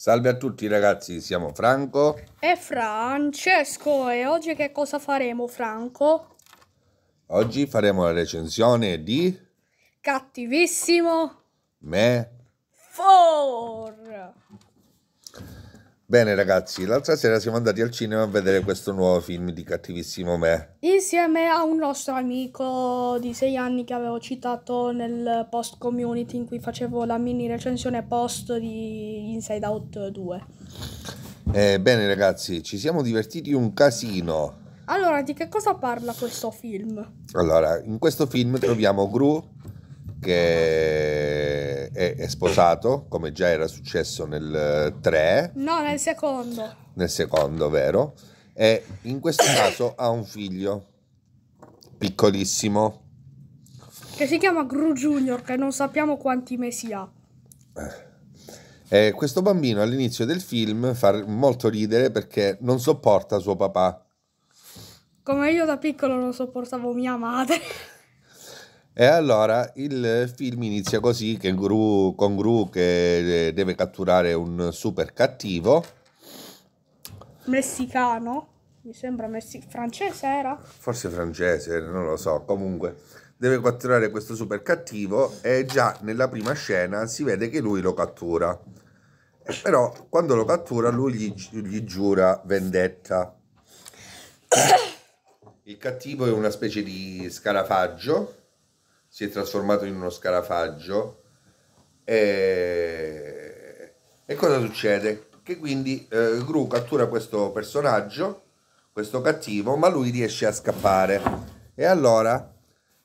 Salve a tutti ragazzi, siamo Franco e Francesco e oggi che cosa faremo Franco? Oggi faremo la recensione di Cattivissimo Me For Bene ragazzi, l'altra sera siamo andati al cinema a vedere questo nuovo film di Cattivissimo Me. Insieme a un nostro amico di sei anni che avevo citato nel post community in cui facevo la mini recensione post di Inside Out 2. Eh, bene ragazzi, ci siamo divertiti un casino. Allora, di che cosa parla questo film? Allora, in questo film troviamo Gru che è, è, sposato, come già era successo nel 3. Eh, no, nel secondo. Nel secondo, vero? E in questo caso ha un figlio piccolissimo. Che si chiama Gru Junior, che non sappiamo quanti mesi ha. Eh. E questo bambino all'inizio del film fa molto ridere perché non sopporta suo papà. Come io da piccolo non sopportavo mia madre. E allora il film inizia così che Gru, con Gru che eh, deve catturare un super cattivo. Messicano? Mi sembra messi- francese era? Forse francese, non lo so. Comunque deve catturare questo super cattivo e già nella prima scena si vede che lui lo cattura. Eh, però quando lo cattura lui gli, gli giura vendetta. Il cattivo è una specie di scarafaggio si è trasformato in uno scarafaggio. E, e cosa succede? Che quindi eh, Gru cattura questo personaggio, questo cattivo, ma lui riesce a scappare. E allora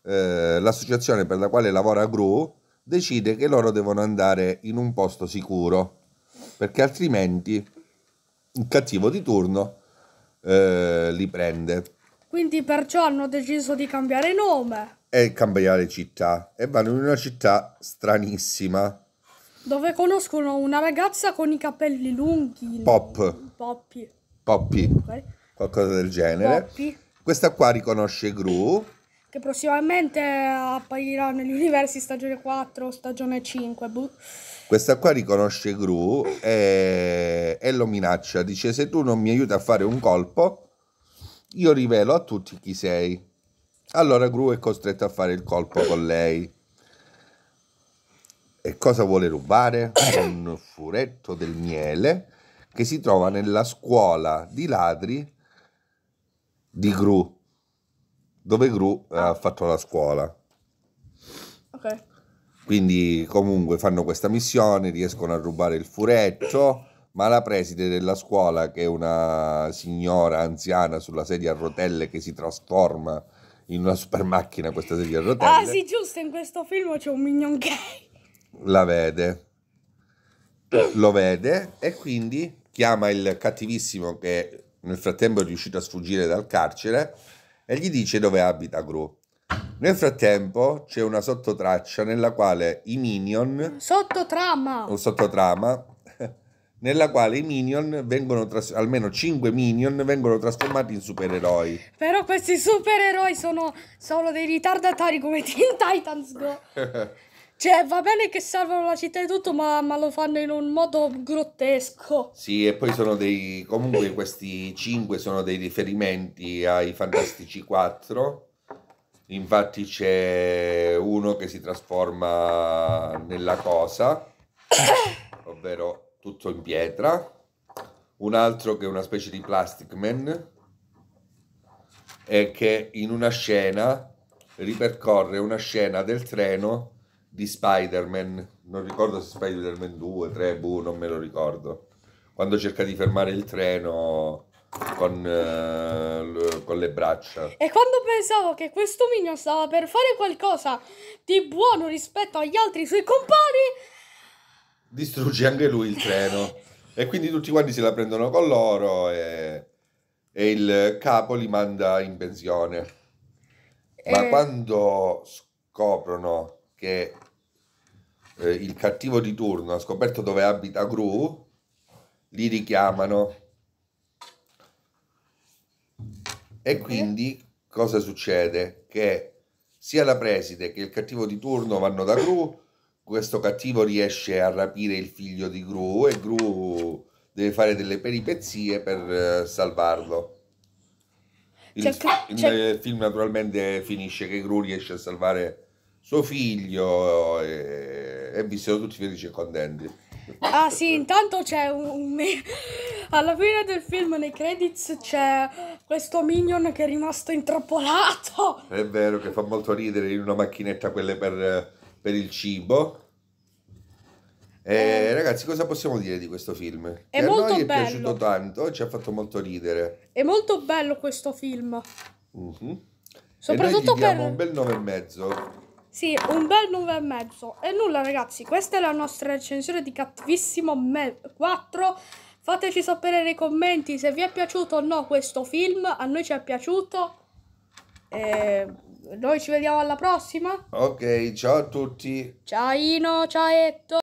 eh, l'associazione per la quale lavora Gru decide che loro devono andare in un posto sicuro, perché altrimenti il cattivo di turno eh, li prende. Quindi perciò hanno deciso di cambiare nome e cambiare città e vanno in una città stranissima. Dove conoscono una ragazza con i capelli lunghi. Pop. Poppy. Poppy. Okay. Qualcosa del genere. Poppy. Questa qua riconosce Gru. Che prossimamente apparirà negli universi stagione 4 stagione 5. Buh. Questa qua riconosce Gru e, e lo minaccia. Dice se tu non mi aiuti a fare un colpo, io rivelo a tutti chi sei. Allora Gru è costretto a fare il colpo con lei. E cosa vuole rubare? Un furetto del miele che si trova nella scuola di ladri di Gru, dove Gru eh, ha fatto la scuola. Ok. Quindi comunque fanno questa missione, riescono a rubare il furetto, ma la preside della scuola, che è una signora anziana sulla sedia a rotelle che si trasforma in una super macchina questa sedia a rotelle. Ah sì, giusto, in questo film c'è un minion gay. La vede, lo vede e quindi chiama il cattivissimo che nel frattempo è riuscito a sfuggire dal carcere e gli dice dove abita Gru. Nel frattempo c'è una sottotraccia nella quale i Minion... Sottotrama! Un sottotrama nella quale i minion vengono tras- almeno 5 minion vengono trasformati in supereroi. Però questi supereroi sono solo dei ritardatari come Teen Titans Go. Cioè, va bene che salvano la città e tutto, ma, ma, lo fanno in un modo grottesco. Sì, e poi sono dei. Comunque, questi cinque sono dei riferimenti ai Fantastici 4. Infatti, c'è uno che si trasforma nella cosa, ovvero tutto in pietra, un altro che è una specie di Plastic Man e che in una scena ripercorre una scena del treno di Spider-Man, non ricordo se Spider-Man 2, 3, boh, non me lo ricordo, quando cerca di fermare il treno con, eh, con le braccia. E quando pensavo che questo minion stava per fare qualcosa di buono rispetto agli altri suoi compagni, distrugge anche lui il treno e quindi tutti quanti se la prendono con loro e, e il capo li manda in pensione. Ma eh. quando scoprono che eh, il cattivo di turno ha scoperto dove abita Gru, li richiamano. E eh. quindi cosa succede? Che sia la preside che il cattivo di turno vanno da Gru questo cattivo riesce a rapire il figlio di Gru e Gru deve fare delle peripezie per eh, salvarlo. Il, Cerca... il, il film naturalmente finisce che Gru riesce a salvare suo figlio e, eh, e vi siamo tutti felici e contenti. Ah sì, intanto c'è un... Alla fine del film, nei credits, c'è questo minion che è rimasto intrappolato. È vero, che fa molto ridere in una macchinetta, quelle per per il cibo. Eh, eh, ragazzi, cosa possiamo dire di questo film? È che molto a noi è bello. piaciuto tanto, ci ha fatto molto ridere. È molto bello questo film. Mm-hmm. Soprattutto e per un bel 9 e mezzo. Sì, un bel 9 e mezzo. E nulla, ragazzi, questa è la nostra recensione di Cattivissimo Me 4. Fateci sapere nei commenti se vi è piaciuto o no questo film. A noi ci è piaciuto. Ehm. Noi ci vediamo alla prossima. Ok, ciao a tutti. Ciao Ino, ciao Etto.